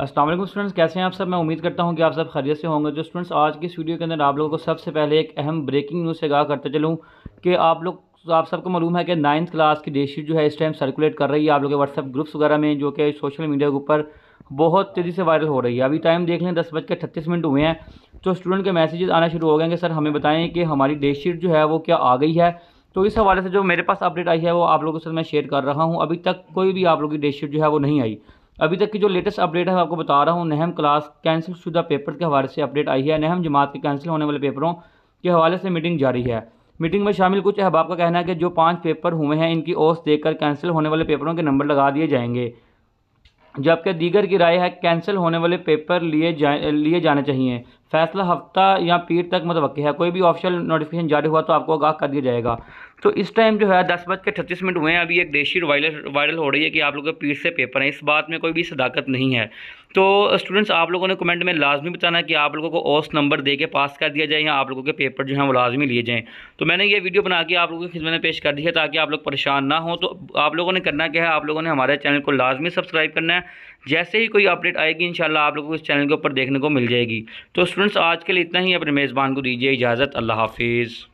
Aslam students कैसे हैं आप सब मैं उम्मीद करता हूं कि आप सब खरीद से होंगे जो स्टूडेंट्स आज की इस वीडियो के अंदर आप लोगों को सबसे पहले एक अहम ब्रेकिंग न्यूज़ से गाह करते चलूं कि आप लोग आप सबको मालूम है कि नाइन्थ क्लास की डेटशीट जो है इस टाइम सर्कुलेट कर रही है आप लोग के व्हाट्सअप ग्रुप्स वगैरह में जो कि सोशल मीडिया के ऊपर बहुत तेज़ी से वायरल हो रही है अभी टाइम देख लें दस बज के अट्ठतीस मिनट हुए हैं तो स्टूडेंट के मैसेजेस आना शुरू हो गए कि सर हमें बताएं कि हमारी शीट जो है वो क्या आ गई है तो इस हवाले से जो मेरे पास अपडेट आई है वो आप लोगों से मैं शेयर कर रहा हूँ अभी तक कोई भी आप लोगों की शीट जो है वो नहीं आई अभी तक की जो लेटेस्ट अपडेट है आपको बता रहा हूँ नहम क्लास कैंसिल शुदा पेपर के हवाले से अपडेट आई है नहम जमात के कैंसिल होने वाले पेपरों के हवाले से मीटिंग जारी है मीटिंग में शामिल कुछ अहबाब का कहना है कि जो पाँच पेपर हुए हैं इनकी ओस देकर कैंसिल होने वाले पेपरों के नंबर लगा दिए जाएंगे जबकि दीगर की राय है कैंसिल होने वाले पेपर लिए जाए लिए जाने चाहिए फैसला हफ्ता या पीर तक मतलब है कोई भी ऑफिशियल नोटिफिकेशन जारी हुआ तो आपको आगाह कर दिया जाएगा तो इस टाइम जो है दस बज के छत्तीस मिनट हुए हैं अभी एक देशी वायरल वायरल हो रही है कि आप लोगों के पीठ से पेपर है इस बात में कोई भी सदाकत नहीं है तो स्टूडेंट्स आप लोगों ने कमेंट में लाजमी बताना कि आप लोगों को ओस नंबर दे के पास कर दिया जाए या आप लोगों के पेपर जो हैं वो लाजमी लिए जाएँ तो मैंने ये वीडियो बना के आप लोगों की खिदमत में पेश कर दी है ताकि आप लोग परेशान ना हो तो आप लोगों ने करना क्या है आप लोगों ने हमारे चैनल को लाजमी सब्सक्राइब करना है जैसे ही कोई अपडेट आएगी इन आप लोगों को इस चैनल के ऊपर देखने को मिल जाएगी तो स्टूडेंट्स आज के लिए इतना ही अपने मेज़बान को दीजिए इजाज़त अल्लाह हाफिज़